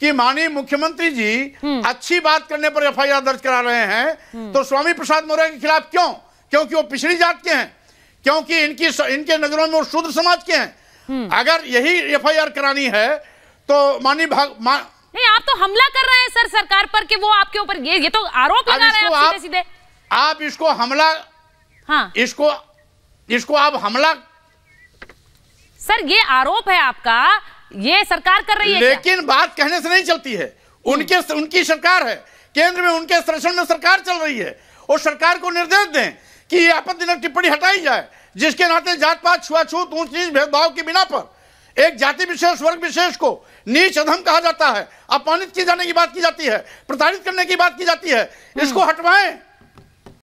कि माननीय मुख्यमंत्री जी हम्म। अच्छी बात करने पर एफ दर्ज करा रहे हैं हम्म। तो स्वामी प्रसाद मौर्य के खिलाफ क्यों क्योंकि वो पिछड़ी जात के हैं क्योंकि इनकी इनके नजरों में वो समाज के हैं हम्म। अगर यही एफ करानी है तो माननीय भाग मा... नहीं आप तो हमला कर रहे हैं सर सरकार पर कि वो आपके ऊपर ये ये तो आरोप लगा रहे हैं आप, आप सीधे आप इसको हमला हाँ इसको इसको आप हमला सर ये आरोप है आपका ये सरकार कर रही है लेकिन क्या? बात कहने से नहीं चलती है उनके उनकी सरकार है केंद्र में उनके संरक्षण में सरकार चल रही है और सरकार को निर्देश दें कि ये आपत्तिजनक टिप्पणी हटाई जाए जिसके नाते जात पात छुआछूत ऊंच नीच भेदभाव के बिना पर एक जाति विशेष वर्ग विशेष को नीच अधम कहा जाता है अपमानित किए जाने की बात की जाती है प्रताड़ित करने की बात की जाती है इसको हटवाएं